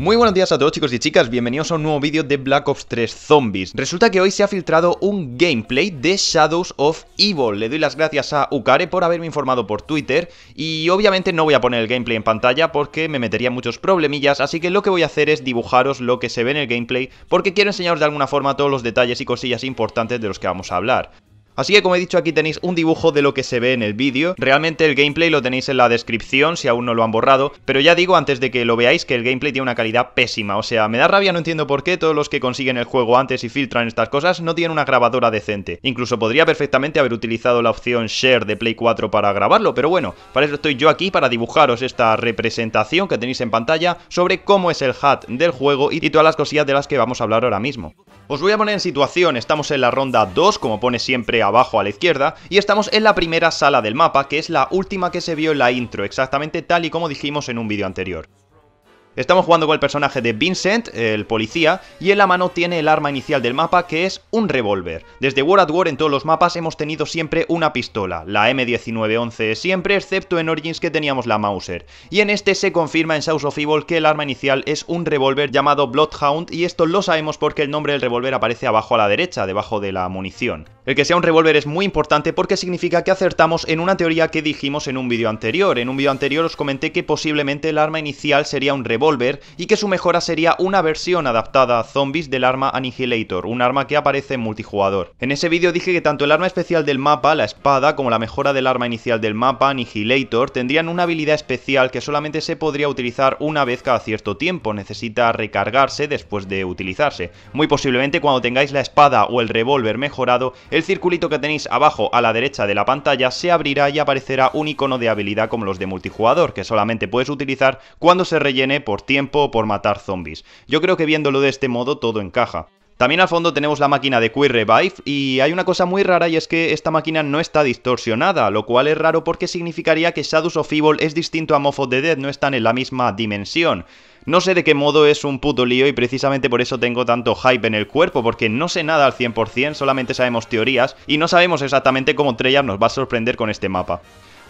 Muy buenos días a todos chicos y chicas, bienvenidos a un nuevo vídeo de Black Ops 3 Zombies. Resulta que hoy se ha filtrado un gameplay de Shadows of Evil. Le doy las gracias a Ukare por haberme informado por Twitter y obviamente no voy a poner el gameplay en pantalla porque me metería muchos problemillas, así que lo que voy a hacer es dibujaros lo que se ve en el gameplay porque quiero enseñaros de alguna forma todos los detalles y cosillas importantes de los que vamos a hablar. Así que como he dicho aquí tenéis un dibujo de lo que se ve en el vídeo, realmente el gameplay lo tenéis en la descripción si aún no lo han borrado, pero ya digo antes de que lo veáis que el gameplay tiene una calidad pésima, o sea, me da rabia, no entiendo por qué todos los que consiguen el juego antes y filtran estas cosas no tienen una grabadora decente. Incluso podría perfectamente haber utilizado la opción Share de Play 4 para grabarlo, pero bueno, para eso estoy yo aquí para dibujaros esta representación que tenéis en pantalla sobre cómo es el HUD del juego y todas las cosillas de las que vamos a hablar ahora mismo. Os voy a poner en situación, estamos en la ronda 2, como pone siempre a abajo a la izquierda, y estamos en la primera sala del mapa, que es la última que se vio en la intro, exactamente tal y como dijimos en un vídeo anterior. Estamos jugando con el personaje de Vincent, el policía, y en la mano tiene el arma inicial del mapa que es un revólver. Desde War at War en todos los mapas hemos tenido siempre una pistola, la M1911 siempre, excepto en Origins que teníamos la Mauser. Y en este se confirma en South of Evil que el arma inicial es un revólver llamado Bloodhound y esto lo sabemos porque el nombre del revólver aparece abajo a la derecha, debajo de la munición. El que sea un revólver es muy importante porque significa que acertamos en una teoría que dijimos en un vídeo anterior. En un vídeo anterior os comenté que posiblemente el arma inicial sería un revólver y que su mejora sería una versión adaptada a zombies del arma Annihilator, un arma que aparece en multijugador. En ese vídeo dije que tanto el arma especial del mapa, la espada, como la mejora del arma inicial del mapa, Annihilator, tendrían una habilidad especial que solamente se podría utilizar una vez cada cierto tiempo, necesita recargarse después de utilizarse. Muy posiblemente cuando tengáis la espada o el revólver mejorado, el circulito que tenéis abajo a la derecha de la pantalla se abrirá y aparecerá un icono de habilidad como los de multijugador, que solamente puedes utilizar cuando se rellene por tiempo o por matar zombies. Yo creo que viéndolo de este modo todo encaja. También al fondo tenemos la máquina de Queer Revive y hay una cosa muy rara y es que esta máquina no está distorsionada, lo cual es raro porque significaría que Shadows of Evil es distinto a Moth of the Dead, no están en la misma dimensión. No sé de qué modo es un puto lío y precisamente por eso tengo tanto hype en el cuerpo, porque no sé nada al 100%, solamente sabemos teorías y no sabemos exactamente cómo Treyarch nos va a sorprender con este mapa.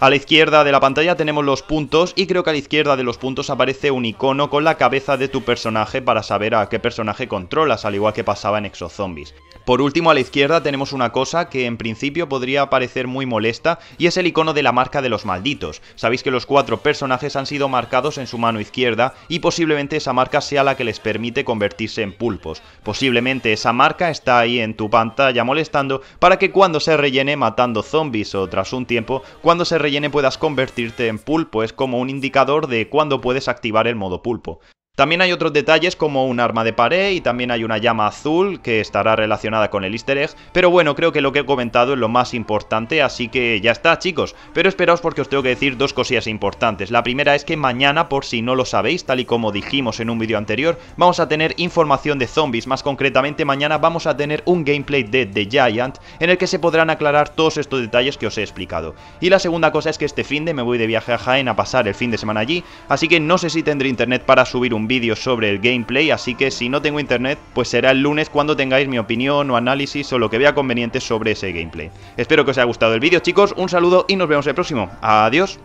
A la izquierda de la pantalla tenemos los puntos y creo que a la izquierda de los puntos aparece un icono con la cabeza de tu personaje para saber a qué personaje controlas, al igual que pasaba en Exozombies. Por último, a la izquierda tenemos una cosa que en principio podría parecer muy molesta y es el icono de la marca de los malditos. Sabéis que los cuatro personajes han sido marcados en su mano izquierda y posiblemente esa marca sea la que les permite convertirse en pulpos. Posiblemente esa marca está ahí en tu pantalla molestando para que cuando se rellene matando zombies o tras un tiempo, cuando se rellene puedas convertirte en pulpo, es como un indicador de cuándo puedes activar el modo pulpo. También hay otros detalles como un arma de pared y también hay una llama azul que estará relacionada con el easter egg, pero bueno, creo que lo que he comentado es lo más importante, así que ya está chicos, pero esperaos porque os tengo que decir dos cosillas importantes. La primera es que mañana, por si no lo sabéis, tal y como dijimos en un vídeo anterior, vamos a tener información de zombies, más concretamente mañana vamos a tener un gameplay de The Giant en el que se podrán aclarar todos estos detalles que os he explicado. Y la segunda cosa es que este fin de me voy de viaje a Jaén a pasar el fin de semana allí, así que no sé si tendré internet para subir un vídeo sobre el gameplay, así que si no tengo internet, pues será el lunes cuando tengáis mi opinión o análisis o lo que vea conveniente sobre ese gameplay. Espero que os haya gustado el vídeo, chicos, un saludo y nos vemos el próximo. Adiós.